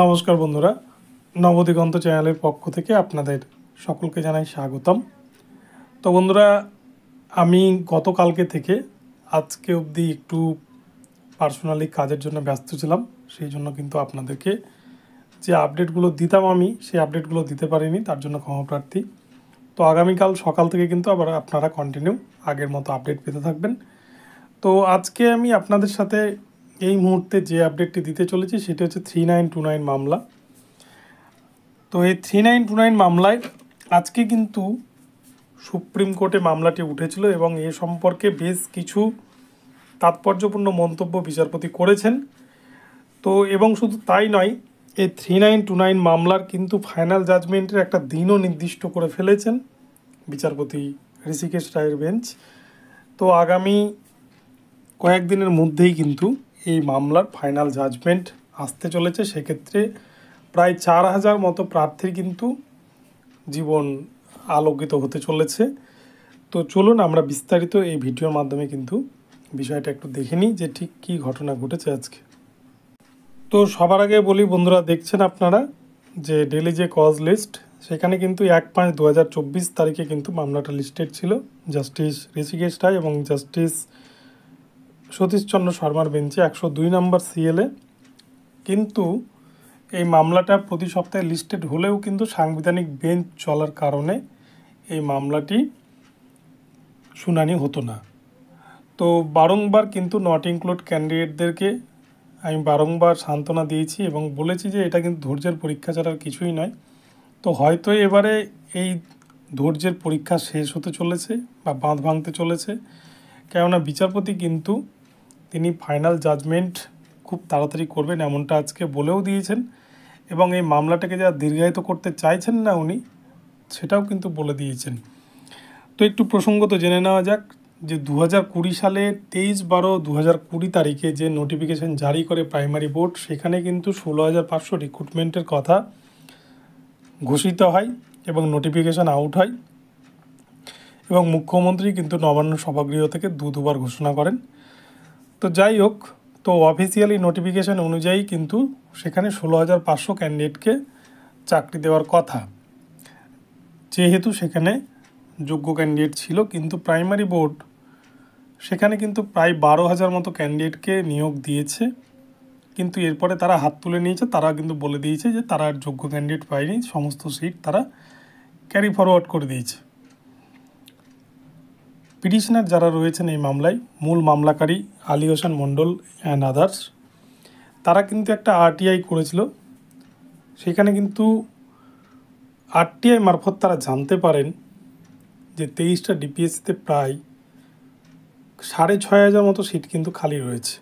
নমস্কার বন্ধুরা নবদিগন্ত চ্যানেলের পক্ষ থেকে আপনাদের সকলকে জানাই স্বাগতম তো বন্ধুরা আমি গতকালকে থেকে আজকে অবধি একটু পার্সোনালি কাজের জন্য ব্যস্ত ছিলাম সেই জন্য কিন্তু আপনাদেরকে যে আপডেটগুলো দিতাম আমি সেই আপডেটগুলো দিতে পারিনি তার জন্য ক্ষমাপ্রার্থী তো আগামীকাল সকাল থেকে কিন্তু আবার আপনারা কন্টিনিউ আগের মতো আপডেট পেতে থাকবেন তো আজকে আমি আপনাদের সাথে এই মুহূর্তে যে আপডেটটি দিতে চলেছি সেটা হচ্ছে থ্রি নাইন টু নাইন মামলা তো এই থ্রি নাইন টু নাইন মামলায় আজকে কিন্তু সুপ্রিম কোর্টে মামলাটি উঠেছিল এবং এ সম্পর্কে বেশ কিছু তাৎপর্যপূর্ণ মন্তব্য বিচারপতি করেছেন তো এবং শুধু তাই নয় এই থ্রি নাইন টু নাইন মামলার কিন্তু ফাইনাল জাজমেন্টের একটা দিনও নির্দিষ্ট করে ফেলেছেন বিচারপতি ঋষিকেশ রায়ের বেঞ্চ তো আগামী কয়েকদিনের মধ্যেই কিন্তু এই মামলার ফাইনাল জাজমেন্ট আসতে চলেছে সেক্ষেত্রে প্রায় চার হাজার মতো প্রার্থীর কিন্তু জীবন আলোকিত হতে চলেছে তো চলুন আমরা বিস্তারিত এই ভিডিওর মাধ্যমে কিন্তু বিষয়টা একটু দেখে নিই যে ঠিক কী ঘটনা ঘটেছে আজকে তো সবার আগে বলি বন্ধুরা দেখছেন আপনারা যে ডেলি যে কজ লিস্ট সেখানে কিন্তু এক পাঁচ দু তারিখে কিন্তু মামলাটা লিস্টেড ছিল জাস্টিস ঋষিকেশ রায় এবং জাস্টিস সতীশচন্দ্র শর্মার বেঞ্চে একশো দুই নম্বর সিএলএ কিন্তু এই মামলাটা প্রতি সপ্তাহে লিস্টেড হলেও কিন্তু সাংবিধানিক বেঞ্চ চলার কারণে এই মামলাটি শুনানি হতো না তো বারংবার কিন্তু নট ইনক্লুড ক্যান্ডিডেটদেরকে আমি বারংবার সান্ত্বনা দিয়েছি এবং বলেছি যে এটা কিন্তু ধৈর্যের পরীক্ষা ছাড়া কিছুই নয় তো হয়তো এবারে এই ধৈর্যের পরীক্ষা শেষ হতে চলেছে বা বাঁধ ভাঙতে চলেছে কেননা বিচারপতি কিন্তু তিনি ফাইনাল জাজমেন্ট খুব তাড়াতাড়ি করবেন এমনটা আজকে বলেও দিয়েছেন এবং এই মামলাটাকে যা দীর্ঘায়িত করতে চাইছেন না উনি সেটাও কিন্তু বলে দিয়েছেন তো একটু প্রসঙ্গত জেনে নেওয়া যাক যে দু কুড়ি সালে তেইশ বারো দু কুড়ি তারিখে যে নোটিফিকেশন জারি করে প্রাইমারি বোর্ড সেখানে কিন্তু ষোলো হাজার পাঁচশো রিক্রুটমেন্টের কথা ঘোষিত হয় এবং নোটিফিকেশান আউট হয় এবং মুখ্যমন্ত্রী কিন্তু নবান্ন সভাগৃহ থেকে দু দুবার ঘোষণা করেন তো যাই হোক তো অফিসিয়ালি নোটিফিকেশান অনুযায়ী কিন্তু সেখানে ষোলো হাজার পাঁচশো ক্যান্ডিডেটকে চাকরি দেওয়ার কথা যেহেতু সেখানে যোগ্য ক্যান্ডিডেট ছিল কিন্তু প্রাইমারি বোর্ড সেখানে কিন্তু প্রায় বারো হাজার মতো ক্যান্ডিডেটকে নিয়োগ দিয়েছে কিন্তু এরপরে তারা হাত তুলে নিয়েছে তারা কিন্তু বলে দিয়েছে যে তারা আর যোগ্য ক্যান্ডিডেট পায়নি সমস্ত সিট তারা ক্যারি ফরওয়ার্ড করে দিয়েছে পিটিশনার যারা রয়েছেন এই মামলায় মূল মামলাকারী আলী হোসেন মণ্ডল অ্যান্ড আদার্স তারা কিন্তু একটা আরটিআই করেছিল সেখানে কিন্তু আরটিআই মারফত তারা জানতে পারেন যে তেইশটা ডিপিএসসিতে প্রায় সাড়ে ছয় হাজার মতো সিট কিন্তু খালি রয়েছে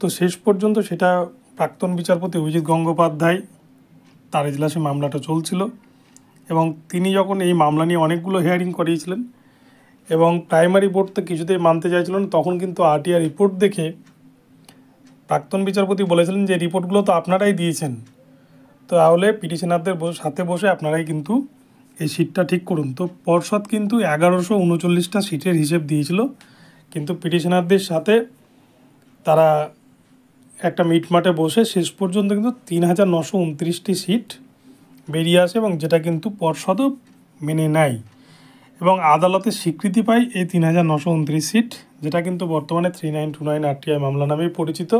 তো শেষ পর্যন্ত সেটা প্রাক্তন বিচারপতি অভিজিৎ গঙ্গোপাধ্যায় তার এজলাসে মামলাটা চলছিল এবং তিনি যখন এই মামলা নিয়ে অনেকগুলো হিয়ারিং করিয়েছিলেন এবং প্রাইমারি বোর্ড তো কিছুতেই মানতে চাইছিল না তখন কিন্তু আরটিআর রিপোর্ট দেখে প্রাক্তন বিচারপতি বলেছিলেন যে রিপোর্টগুলো তো আপনারাই দিয়েছেন তো তাহলে পিটিশনারদের সাথে বসে আপনারাই কিন্তু এই সিটটা ঠিক করুন তো পর্ষদ কিন্তু এগারোশো উনচল্লিশটা সিটের হিসেব দিয়েছিল কিন্তু পিটিশনারদের সাথে তারা একটা মিটমাটে বসে শেষ পর্যন্ত কিন্তু তিন হাজার নশো উনত্রিশটি সিট বেরিয়ে আসে এবং যেটা কিন্তু পর্ষদও মেনে নেয় এবং আদালতে স্বীকৃতি পায় এই তিন হাজার নশো উনত্রিশ সিট যেটা কিন্তু বর্তমানে three nine two nine RTI মামলা নামেই পরিচিত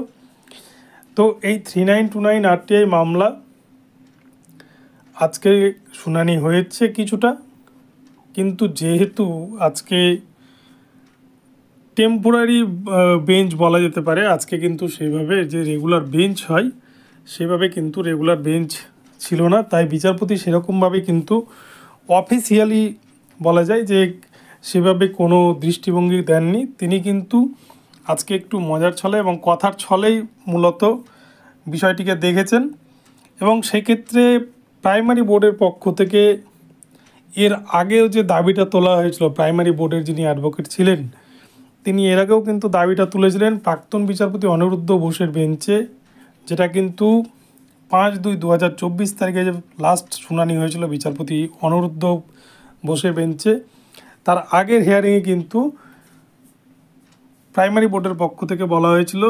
তো এই three nine two nine RTI মামলা আজকে শুনানি হয়েছে কিছুটা কিন্তু যেহেতু আজকে টেম্পোরারি বেঞ্চ বলা যেতে পারে আজকে কিন্তু সেভাবে যে রেগুলার বেঞ্চ হয় সেভাবে কিন্তু রেগুলার বেঞ্চ ছিল না তাই বিচারপতি সেরকমভাবে কিন্তু অফিসিয়ালি বলা যায় যে সেভাবে কোনো দৃষ্টিভঙ্গি দেননি তিনি কিন্তু আজকে একটু মজার ছলে এবং কথার ছলেই মূলত বিষয়টিকে দেখেছেন এবং সেক্ষেত্রে প্রাইমারি বোর্ডের পক্ষ থেকে এর আগেও যে দাবিটা তোলা হয়েছিল প্রাইমারি বোর্ডের যিনি অ্যাডভোকেট ছিলেন তিনি এর আগেও কিন্তু দাবিটা তুলেছিলেন প্রাক্তন বিচারপতি অনিরুদ্ধ বোসের বেঞ্চে যেটা কিন্তু পাঁচ দুই দু তারিখে যে লাস্ট শুনানি হয়েছিল বিচারপতি অনিরুদ্ধ বসে বেঞ্চে তার আগের হিয়ারিংয়ে কিন্তু প্রাইমারি বোর্ডের পক্ষ থেকে বলা হয়েছিল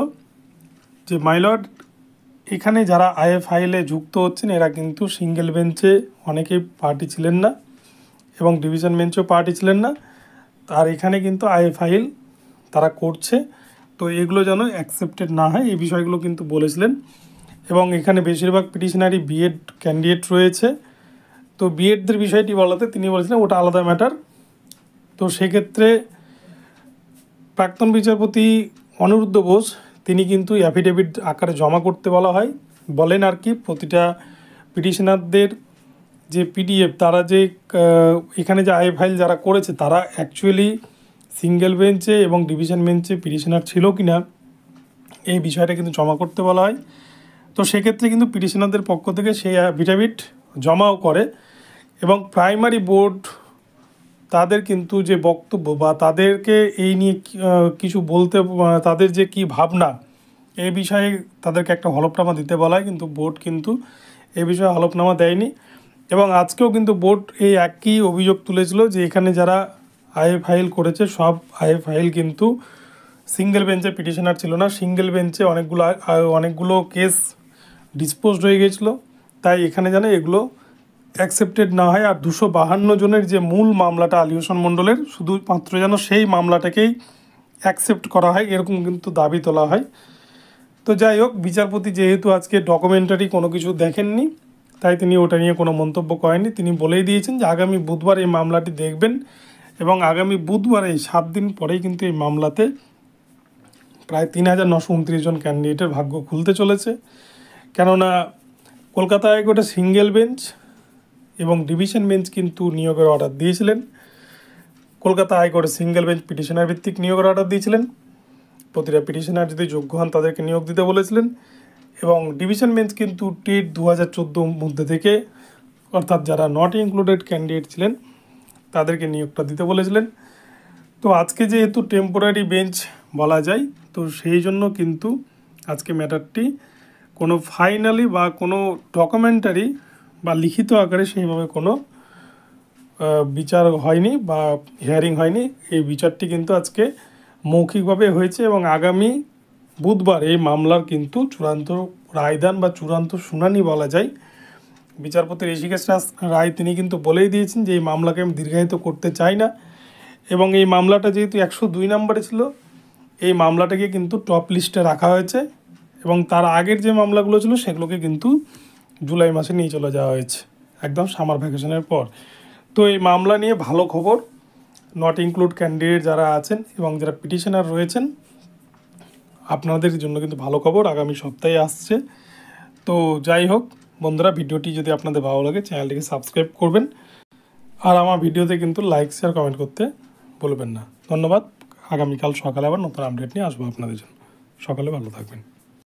যে মাইলর্ড এখানে যারা আইএ ফাইলে যুক্ত হচ্ছেন এরা কিন্তু সিঙ্গেল বেঞ্চে অনেকেই পার্টি ছিলেন না এবং ডিভিশন বেঞ্চেও পার্টি ছিলেন না আর এখানে কিন্তু ফাইল তারা করছে তো এগুলো যেন অ্যাকসেপ্টেড না হয় এই বিষয়গুলো কিন্তু বলেছিলেন এবং এখানে বেশিরভাগ পিটিশনারি বিএড ক্যান্ডিডেট রয়েছে তো বিএডদের বিষয়টি বলাতে তিনি বলেছিলেন ওটা আলাদা ম্যাটার তো সেক্ষেত্রে প্রাক্তন বিচারপতি অনিরুদ্ধ বোস তিনি কিন্তু অ্যাফিডেভিট আকারে জমা করতে বলা হয় বলেন আর কি প্রতিটা পিটিশনারদের যে পিডিএফ তারা যে এখানে যে আই ফাইল যারা করেছে তারা অ্যাকচুয়ালি সিঙ্গেল বেঞ্চে এবং ডিভিশন বেঞ্চে পিটিশনার ছিল কি না এই বিষয়টা কিন্তু জমা করতে বলা হয় তো সেক্ষেত্রে কিন্তু পিটিশনারদের পক্ষ থেকে সেই অ্যাফিডেভিট জমাও করে এবং প্রাইমারি বোর্ড তাদের কিন্তু যে বক্তব্য বা তাদেরকে এই নিয়ে কিছু বলতে তাদের যে কি ভাবনা এ বিষয়ে তাদেরকে একটা হলফনামা দিতে বলা হয় কিন্তু বোর্ড কিন্তু এ বিষয়ে হলফনামা দেয়নি এবং আজকেও কিন্তু বোর্ড এই একই অভিযোগ তুলেছিল যে এখানে যারা আই ফাইল করেছে সব আই ফাইল কিন্তু সিঙ্গেল বেঞ্চে পিটিশনার ছিল না সিঙ্গেল বেঞ্চে অনেকগুলো অনেকগুলো কেস ডিসপোজড হয়ে গেছিলো তাই এখানে যেন এগুলো অ্যাকসেপ্টেড না হয় আর দুশো বাহান্ন জনের যে মূল মামলাটা আলিউশন মণ্ডলের শুধুমাত্র যেন সেই মামলাটাকেই অ্যাকসেপ্ট করা হয় এরকম কিন্তু দাবি তোলা হয় তো যাই হোক বিচারপতি যেহেতু আজকে ডকুমেন্টারি কোনো কিছু দেখেননি তাই তিনি ওটা নিয়ে কোনো মন্তব্য করেননি তিনি বলেই দিয়েছেন যে আগামী বুধবার এই মামলাটি দেখবেন এবং আগামী বুধবার এই সাত দিন পরেই কিন্তু এই মামলাতে প্রায় তিন হাজার নশো উনত্রিশ জন ক্যান্ডিডেটের ভাগ্য খুলতে চলেছে কেননা কলকাতা হাইকোর্টে সিঙ্গেল বেঞ্চ এবং ডিভিশন বেঞ্চ কিন্তু নিয়োগের অর্ডার দিয়েছিলেন কলকাতা হাইকোর্টে সিঙ্গেল বেঞ্চ পিটিশনার ভিত্তিক নিয়োগের অর্ডার দিয়েছিলেন প্রতিটা পিটিশনার যদি যোগ্য হন তাদেরকে নিয়োগ দিতে বলেছিলেন এবং ডিভিশন বেঞ্চ কিন্তু টেট দু হাজার চোদ্দোর মধ্যে থেকে অর্থাৎ যারা নট ইনক্লুডেড ক্যান্ডিডেট ছিলেন তাদেরকে নিয়োগটা দিতে বলেছিলেন তো আজকে যেহেতু টেম্পোরারি বেঞ্চ বলা যায় তো সেই জন্য কিন্তু আজকে ম্যাটারটি কোনো ফাইনালি বা কোনো ডকুমেন্টারি বা লিখিত আকারে সেইভাবে কোনো বিচার হয়নি বা হিয়ারিং হয়নি এই বিচারটি কিন্তু আজকে মৌখিকভাবে হয়েছে এবং আগামী বুধবার এই মামলার কিন্তু চূড়ান্ত রায়দান বা চূড়ান্ত শুনানি বলা যায় বিচারপতি ঋষিকেশ রায় তিনি কিন্তু বলেই দিয়েছেন যে এই মামলাকে আমি দীর্ঘায়িত করতে চাই না এবং এই মামলাটা যেহেতু একশো দুই নম্বরে ছিল এই মামলাটাকে কিন্তু টপ লিস্টে রাখা হয়েছে এবং তার আগের যে মামলাগুলো ছিল সেগুলোকে কিন্তু জুলাই মাসে নিয়ে চলে যাওয়া হয়েছে একদম সামার ভ্যাকেশনের পর তো এই মামলা নিয়ে ভালো খবর নট ইনক্লুড ক্যান্ডিডেট যারা আছেন এবং যারা পিটিশনার রয়েছেন আপনাদের জন্য কিন্তু ভালো খবর আগামী সপ্তাহে আসছে তো যাই হোক বন্ধুরা ভিডিওটি যদি আপনাদের ভালো লাগে চ্যানেলটিকে সাবস্ক্রাইব করবেন আর আমার ভিডিওতে কিন্তু লাইক শেয়ার কমেন্ট করতে বলবেন না ধন্যবাদ আগামীকাল সকালে আবার নতুন আপডেট নিয়ে আসবো আপনাদের জন্য সকালে ভালো থাকবেন